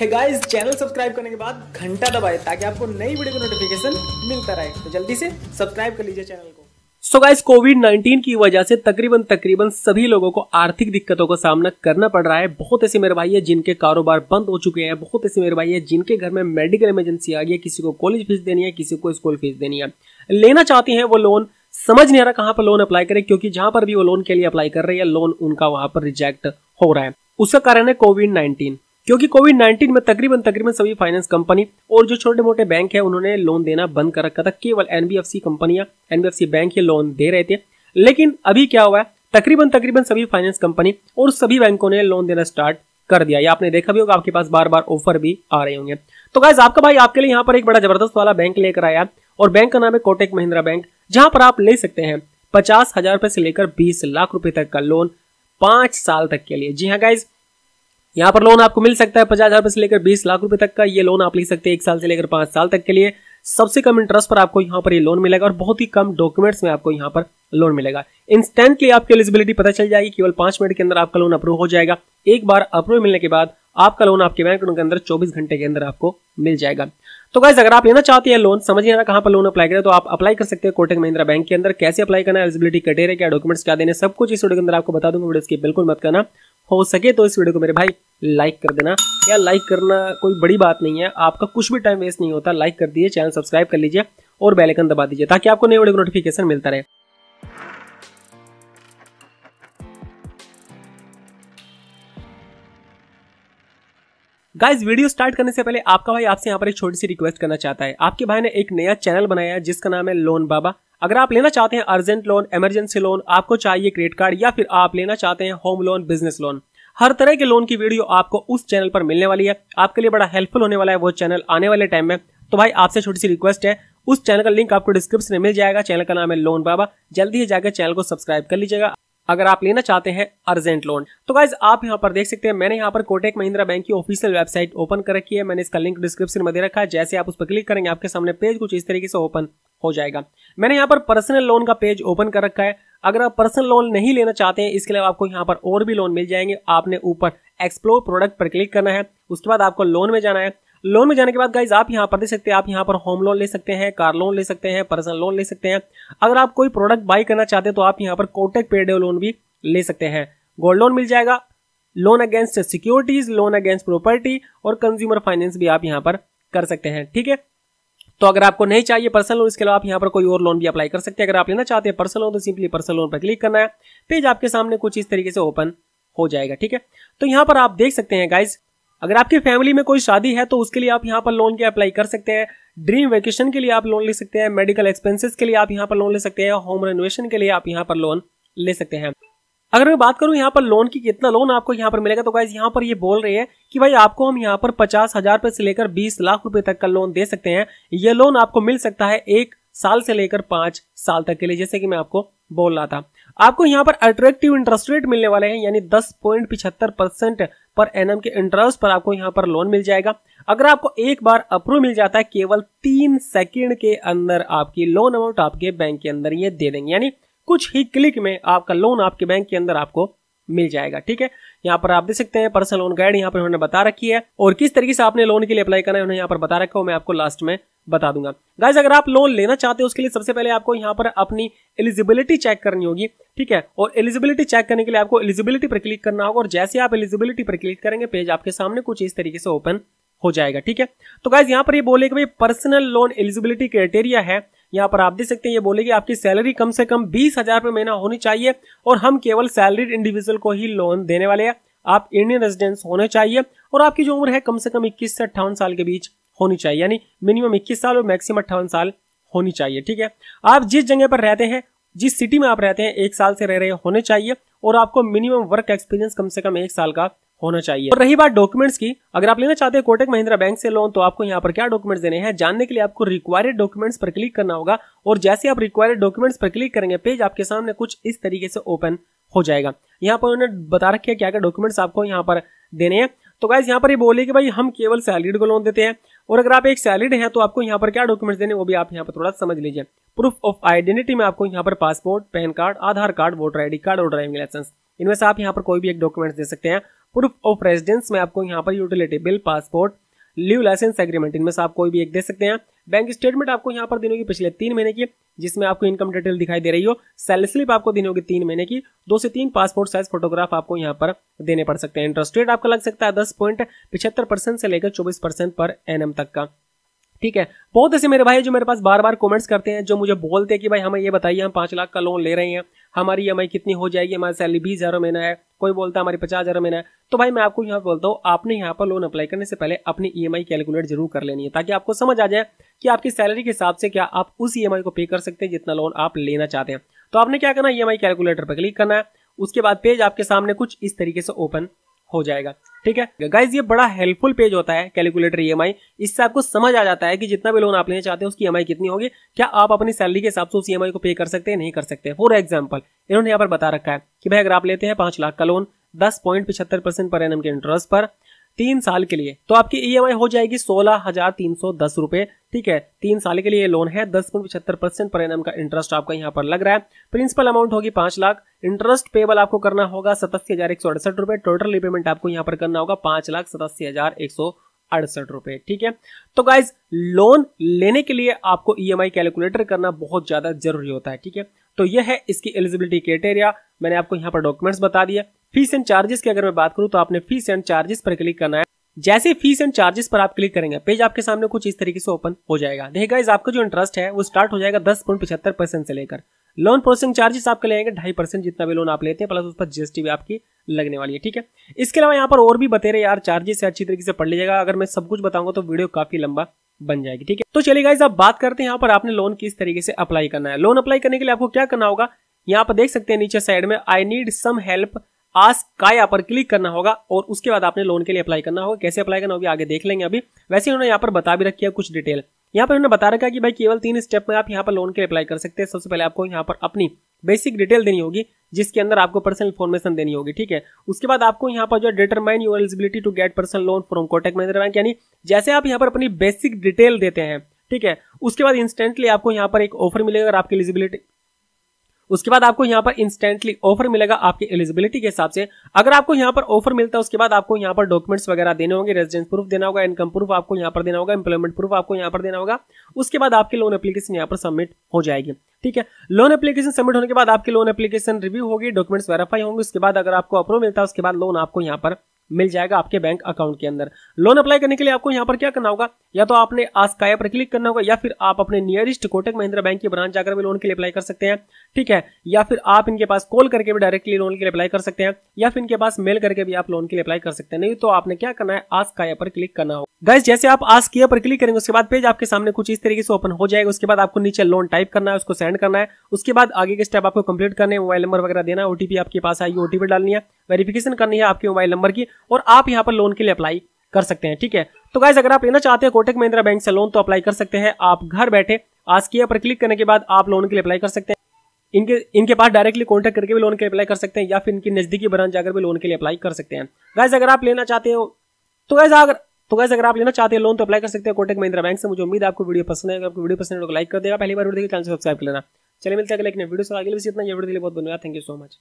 है guys channel subscribe करने के बाद घंटा दबाए ताकि आपको नई वीडियो का नोटिफिकेशन मिलता रहे तो जल्दी से सब्सक्राइब कर लीजिए चैनल को सो गाइस कोविड 19 की वजह से तकरीबन तकरीबन सभी लोगों को आर्थिक दिक्कतों का सामना करना पड़ रहा है बहुत ऐसे मेरे भाई है जिनके कारोबार बंद हो चुके हैं बहुत ऐसे मेरे भाई है जिनके घर में मेडिकल इमरजेंसी आ गई है किसी को कॉलेज फीस देनी है किसी को स्कूल फीस देनी है लेना चाहती है वो लोन समझ नहीं आ रहा कहाँ पर लोन अप्लाई करें क्योंकि जहां पर भी वो लोन के लिए अप्लाई कर रही है लोन उनका वहां पर रिजेक्ट हो रहा है उसका कारण है कोविड नाइन्टीन क्योंकि कोविड नाइन्टीन में तकरीबन तकरीबन सभी फाइनेंस कंपनी और जो छोटे मोटे बैंक है उन्होंने लोन देना बंद कर रखा था केवल एनबीएफसी कंपनियां एनबीएफसी बैंक ये लोन दे रहे थे लेकिन अभी क्या हुआ है तकरीबन तकरीबन सभी फाइनेंस कंपनी और सभी बैंकों ने लोन देना स्टार्ट कर दिया या आपने देखा भी होगा आपके पास बार बार ऑफर भी आ रहे होंगे तो गाइज आपका भाई आपके लिए यहाँ पर एक बड़ा जबरदस्त वाला बैंक लेकर आया और बैंक का नाम है कोटेक महिंद्रा बैंक जहां पर आप ले सकते हैं पचास हजार रुपए से लेकर बीस लाख रुपए तक का लोन पांच साल तक के लिए जी हाँ गाइज यहाँ पर लोन आपको मिल सकता है पचास हजार से लेकर बीस लाख रुपए तक का ये लोन आप ले सकते हैं एक साल से लेकर पांच साल तक के लिए सबसे कम इंटरेस्ट पर आपको यहाँ पर ये लोन मिलेगा और बहुत ही कम डॉक्यूमेंट्स में आपको यहाँ पर लोन मिलेगा इंस्टेंटली आपकी एलिजिबिलिटी पता चल जाएगी केवल पांच मिनट के अंदर आपका लोन अप्रूव हो जाएगा एक बार अप्रूव मिलने के बाद आपका लोन आपके बैंक अकाउंट के अंदर चौबीस घंटे के अंदर आपको मिल जाएगा तो गाइज अगर आप लेना चाहते हैं लोन समझिए ना कहाँ पर लोन अप्लाई करें तो आप अप्लाई कर सकते हैं कोटक महिंद्रा बैंक के अंदर कैसे अप्लाई करना है एलिजिबिलिटी क्राइटेरिया क्या डॉक्यूमेंट्स क्या देने सब कुछ इस वीडियो के अंदर आपको बता दूंगा वीडियो इसकी बिल्कुल मत करना हो सके तो इस वीडियो को मेरे भाई लाइक कर देना या लाइक करना कोई बड़ी बात नहीं है आपका कुछ भी टाइम वेस्ट नहीं होता लाइक कर दीजिए चैनल सब्सक्राइब कर लीजिए और बेलाइकन दबा दीजिए ताकि आपको नए वीडियो का नोटिफिकेशन मिलता रहे गाइज वीडियो स्टार्ट करने से पहले आपका भाई आपसे यहाँ पर एक छोटी सी रिक्वेस्ट करना चाहता है आपके भाई ने एक नया चैनल बनाया है जिसका नाम है लोन बाबा अगर आप लेना चाहते हैं अर्जेंट लोन इमरजेंसी लोन आपको चाहिए क्रेडिट कार्ड या फिर आप लेना चाहते हैं होम लोन बिजनेस लोन हर तरह के लोन की वीडियो आपको उस चैनल पर मिलने वाली है आपके लिए बड़ा हेल्पफुल होने वाला है वो चैनल आने वाले टाइम में तो भाई आपसे छोटी सी रिक्वेस्ट है उस चैनल का लिंक आपको डिस्क्रिप्शन में मिल जाएगा चैनल का नाम है लोन बाबा जल्दी ही जाकर चैनल को सब्सक्राइब कर लीजिएगा अगर आप लेना चाहते हैं अर्जेंट लोन तो गाइज आप यहाँ पर देख सकते हैं मैंने यहाँ पर कोटेक महिंद्रा बैंक की ऑफिशियल वेबसाइट ओपन कर रखी है मैंने इसका लिंक डिस्क्रिप्शन में दे रखा है जैसे आप उस पर क्लिक करेंगे आपके सामने पेज कुछ इस तरीके से ओपन हो जाएगा मैंने यहाँ पर पर्सनल लोन का पेज ओपन कर रखा है अगर आप पर्सनल लोन नहीं लेना चाहते हैं इसके अलावा आपको यहाँ पर और भी लोन मिल जाएंगे आपने ऊपर एक्सप्लोर प्रोडक्ट पर क्लिक करना है उसके बाद आपको लोन में जाना है लोन में जाने के बाद गाइज आप यहाँ पर दे सकते हैं आप यहाँ पर होम लोन ले सकते हैं कार लोन ले सकते हैं पर्सनल लोन ले सकते हैं अगर आप कोई प्रोडक्ट बाई करना चाहते हैं तो आप यहाँ पर कोटेक पेड लोन भी ले सकते हैं गोल्ड लोन मिल जाएगा loan against securities loan against property और कंज्यूमर फाइनेंस भी आप यहाँ पर कर सकते हैं ठीक है तो अगर आपको नहीं चाहिए पर्सनल लोन इसके अलावा आप यहाँ पर कोई और लोन भी अप्लाई कर सकते हैं अगर आप लेना चाहते हैं पर्सनल लोन तो सिंपली पर्सनल लोन पर क्लिक करना है पेज आपके सामने कुछ इस तरीके से ओपन हो जाएगा ठीक है तो यहाँ पर आप देख सकते हैं गाइज अगर आपकी फैमिली में कोई शादी है तो उसके लिए आप यहाँ पर लोन के अप्लाई कर सकते हैं ड्रीम वेकेशन के लिए आप लोन ले सकते हैं मेडिकल एक्सपेंसेस के लिए आप यहाँ पर लोन ले सकते हैं होम रेनोवेशन के लिए आप यहाँ पर लोन ले सकते हैं अगर मैं बात करूं यहाँ पर लोन की कितना लोन आपको यहाँ पर मिलेगा तो गाइज यहाँ पर ये बोल रही है कि भाई आपको हम यहाँ पर पचास हजार से लेकर बीस लाख रुपए तक का लोन दे सकते हैं ये लोन आपको मिल सकता है एक साल से लेकर पांच साल तक के लिए जैसे कि मैं आपको बोल रहा था आपको यहाँ पर अट्रैक्टिव इंटरेस्ट रेट मिलने वाले हैं यानी दस पॉइंट पिछहत्तर परसेंट पर एन के इंटरेस्ट पर आपको यहाँ पर लोन मिल जाएगा अगर आपको एक बार अप्रूव मिल जाता है केवल तीन सेकेंड के अंदर आपकी लोन अमाउंट आपके बैंक के अंदर ये दे देंगे यानी कुछ ही क्लिक में आपका लोन आपके बैंक के अंदर आपको मिल जाएगा ठीक है यहाँ पर आप देख सकते हैं पर्सनल लोन गाइड यहाँ पर उन्होंने बता रखी है और किस तरीके से आपने लोन के लिए अप्लाई करना है उन्होंने यहाँ पर बता रखा हूँ मैं आपको लास्ट में बता दूंगा गाइज अगर आप लोन लेना चाहते हो उसके लिए सबसे पहले आपको यहाँ पर अपनी एलिजिबिलिटी चेक करनी होगी ठीक है और एलिजिबिलिटी चेक करने के लिए आपको एलिजिबिलिटी पर क्लिक करना होगा और जैसे आप एलिजिबिलिटी पर क्लिक करेंगे पेज आपके सामने कुछ इस तरीके से ओपन हो जाएगा ठीक है तो गाइज यहाँ पर ये बोले कि भाई पर्सनल लोन एलिजिबिलिटी क्राइटेरिया है यहाँ पर आप देख सकते हैं ये बोले कि आपकी सैलरी कम से कम बीस हजार रुपये महीना होनी चाहिए और हम केवल सैलरीड इंडिविजुअल को ही लोन देने वाले हैं आप इंडियन रेजिडेंस होने चाहिए और आपकी जो उम्र है कम से कम इक्कीस से अट्ठावन साल के बीच होनी चाहिए यानी मिनिमम इक्कीस साल और मैक्सिमम अट्ठावन साल होनी चाहिए ठीक है आप जिस जगह पर रहते हैं जिस सिटी में आप रहते हैं एक साल से रह रहे होने चाहिए और आपको मिनिमम वर्क एक्सपीरियंस कम से कम एक साल का होना चाहिए और रही बात डॉक्यूमेंट्स की अगर आप लेना चाहते हैं कोटक महिंद्रा बैंक से लोन तो आपको यहाँ पर क्या डॉक्यूमेंट्स देने हैं जानने के लिए आपको रिक्वायर्ड डॉक्यूमेंट्स पर क्लिक करना होगा और जैसे आप रिक्वायर्ड डॉक्यूमेंट्स पर क्लिक करेंगे पेज आपके सामने कुछ इस तरीके से ओपन हो जाएगा यहाँ पर उन्होंने बता रखे क्या क्या डॉक्यूमेंट्स आपको यहाँ पर देने हैं तो गाइज यहाँ पर ये बोले कि भाई हम केवल सैलरीड को लोन देते हैं और अगर आप एक सैलरीड हैं तो आपको यहाँ पर क्या डॉक्यूमेंट्स देने वो भी आप यहाँ पर थोड़ा समझ लीजिए प्रूफ ऑफ आइडेंटिटी में आपको यहाँ पर passport PAN card Aadhaar card voter I card और ड्राइविंग लाइसेंस इनमें से आप यहाँ पर कोई भी एक डॉक्यूमेंट्स दे सकते हैं प्रूफ ऑफ रेजिडेंस में आपको यहाँ पर utility bill passport leave licence agreement इनमें से आप कोई भी एक दे सकते हैं बैंक स्टेटमेंट आपको यहाँ पर दिन होगी पिछले तीन महीने की जिसमें आपको इनकम डिटेल दिखाई दे रही हो सैलरी स्लिप आपको देने होगी तीन महीने की दो से तीन पासपोर्ट साइज फोटोग्राफ आपको यहाँ पर देने पड़ सकते हैं इंटरेस्ट रेट आपका लग सकता है दस पॉइंट पिछहत्तर परसेंट से लेकर चौबीस परसेंट पर एनएम तक का ठीक है बहुत ऐसे मेरे भाई जो मेरे पास बार बार कॉमेंट्स करते हैं जो मुझे बोलते हैं कि भाई हमें ये बताइए हम पांच लाख का लोन ले रहे हैं हमारी ई e कितनी हो जाएगी हमारी सैलरी बीस हज़ार महीना है कोई बोलता है हमारी पचास हज़ार महीना है तो भाई मैं आपको यहाँ बोलता हूँ आपने यहाँ पर लोन अप्लाई करने से पहले अपनी ई e कैलकुलेट जरूर कर लेनी है ताकि आपको समझ आ जाए कि आपकी सैलरी के हिसाब से क्या आप उस ई e को पे कर सकते हैं जितना लोन आप लेना चाहते हैं तो आपने क्या करना ई कैलकुलेटर पर क्लिक करना है उसके बाद पेज आपके सामने कुछ इस तरीके से ओपन हो जाएगा ठीक है गाइज ये बड़ा हेल्पफुल पेज होता है कैलकुलेटर ई e इससे आपको समझ आ जाता है कि जितना भी लोन आप लेना चाहते हैं उसकी ई e कितनी होगी क्या आप अपनी सैलरी के हिसाब से उस ई e को पे कर सकते हैं नहीं कर सकते फॉर एग्जाम्पल इन्होंने यहाँ पर बता रखा है कि भाई अगर आप लेते हैं पांच लाख का लोन दस पॉइंट पिछहत्तर परसेंट पर एन के इंटरेस्ट पर तीन साल के लिए तो आपकी ईएमआई e हो जाएगी सोलह हजार तीन सौ दस रुपए ठीक है तीन साल के लिए लोन है दस पॉइंट पचहत्तर परसेंट पर एनएम का इंटरेस्ट आपका यहाँ पर लग रहा है प्रिंसिपल अमाउंट होगी पांच लाख इंटरेस्ट पेबल आपको करना होगा सतासी हजार एक सौ अड़सठ रुपए टोटल रिपेमेंट आपको यहाँ पर करना होगा पांच लाख सतासी हजार एक सौ अड़सठ रुपए ठीक है तो गाइज लोन लेने के लिए आपको ई e कैलकुलेटर करना बहुत ज्यादा जरूरी होता है ठीक है तो यह है इसकी एलिजिबिलिटी क्राइटेरिया मैंने आपको यहाँ पर डॉक्यूमेंट्स बता दिए फीस एंड चार्जेस की अगर मैं बात करूँ तो आपने फीस एंड चार्जेस पर क्लिक करना है जैसे फीस एंड चार्जेस पर आप क्लिक करेंगे पेज आपके सामने कुछ इस तरीके से ओपन हो जाएगा देखेगा इस आपका जो इंटरेस्ट है वो स्टार्ट हो जाएगा दस पॉइंट पचहत्तर परसेंट से लेकर लोन प्रोसेसिंग चार्जेस आपके लेंगे ढाई परसेंट जितना भी लोन आप लेते हैं प्लस उस पर जीएसटी भी आपकी लगने वाली है ठीक है इसके अलावा यहाँ पर और भी बतेरे यार चार्जेस अच्छी तरीके से पढ़ लीजिएगा अगर मैं सब कुछ बताऊंगा तो वीडियो काफी लंबा बन जाएगी ठीक है तो चलिए गाइज आप बात करते हैं यहाँ पर आपने लोन किस तरीके से अप्लाई करना है लोन अप्लाई करने के लिए आपको क्या करना होगा यहाँ पर देख सकते हैं नीचे साइड में I need some help ask Keya पर क्लिक करना होगा और उसके बाद आपने लोन के लिए अप्लाई करना होगा कैसे अप्लाई करना होगा आगे देख लेंगे अभी वैसे उन्होंने यहाँ पर बता भी रखी है कुछ डिटेल यहाँ पर उन्होंने बता रखा है कि भाई केवल तीन स्टेप में आप यहाँ पर लोन के लिए अप्लाई कर सकते हैं सबसे पहले आपको यहाँ पर अपनी बेसिक डिटेल देनी होगी जिसके अंदर आपको पर्सनल इन्फॉर्मेशन देनी होगी ठीक है उसके बाद आपको यहाँ पर जो determine your eligibility to get personal loan from Kotak Mahindra bank यानी जैसे आप यहाँ पर अपनी बेसिक डिटेल देते हैं ठीक है उसके बाद इंस्टेंटली आपको यहाँ पर एक ऑफर मिलेगा अगर आपकी एलिजिबिलिटी उसके बाद आपको यहाँ पर इंस्टेंटली ऑफर मिलेगा आपके एलिजिबिलिटी के हिसाब से अगर आपको यहाँ पर ऑफर मिलता है उसके बाद आपको यहाँ पर डॉक्यूमेंट्स वगैरह देने होंगे रेजिडेंस प्रूफ देना होगा इनकम प्रूफ आपको यहाँ पर देना होगा इंप्लॉयमेंट प्रूफ आपको यहाँ पर देना होगा उसके बाद आपकी लोन एप्लीकेशन यहाँ पर सबमिट हो जाएगी ठीक है लोन एप्लीकेशन सबमिट होने के बाद आपकी लोन एप्लीकेशन रिव्यू होगी डॉक्यूमेंट्स वेरीफाई होंगे उसके बाद अगर आपको अप्रूव मिलता है उसके बाद लोन आपको यहाँ पर मिल जाएगा आपके बैंक अकाउंट के अंदर लोन अप्लाई करने के लिए आपको यहाँ पर क्या करना होगा या तो आपने आस्काया पर क्लिक करना होगा या फिर आप अपने नियरेस्ट कोटक महिंद्रा बैंक की ब्रांच जाकर भी लोन के लिए अप्लाई कर सकते हैं ठीक है या फिर आप इनके पास कॉल करके भी डायरेक्टली लोन के लिए अप्लाई कर सकते हैं या फिर इनके पास मेल करके भी आप लोन के लिए अप्लाई कर सकते हैं नहीं तो आपने क्या करना है आस्काया पर क्लिक करना होगा गैस जैसे आप आस्किया पर क्लिक करेंगे उसके बाद पेज आपके सामने कुछ इस तरीके से ओपन हो जाएगा उसके बाद आपको नीचे लोन टाइप करना है उसको सेंड करना है उसके बाद आगे के स्टेप आपको कंप्लीट करने मोबाइल नंबर वगैरह देना है ओटीपी आपके पास आएगी ओटीपी डालनी है वेरिफिकेशन करनी है आपके मोबाइल नंबर की और आप यहाँ पर लोन के लिए अप्लाई कर सकते हैं ठीक है तो गाइज अगर आप लेना चाहते हैं कोटक महिंद्रा बैंक से लोन तो अप्लाई कर सकते हैं आप घर बैठे आज की पर क्लिक करने के बाद आप लोन के लिए अप्लाई कर सकते हैं इनके इनके पास डायरेक्टली कॉन्टेक्ट करके भी लोन के लिए अप्लाई कर सकते हैं या फिर इनकी नजदीकी ब्रांच जाकर भी लोन के लिए अप्लाई कर सकते हैं गाइज अगर आप लेना चाहते हो तो गाइज अगर तो गैस अगर आप लेना चाहते हैं लोन तो अप्लाई कर सकते हैं कोटक महिंद्रा बैंक से मुझे उम्मीद आपको वीडियो पसंद है अगर आपको वीडियो पसंद है तो लाइक कर देगा पहली बार वीडियो चैनल सब्सक्राइब कर लेना चलिए मिलते हैं अगले वीडियो से आगे भी इतना ये वीडियो के लिए बहुत धन्यवाद थैंक यू सो मच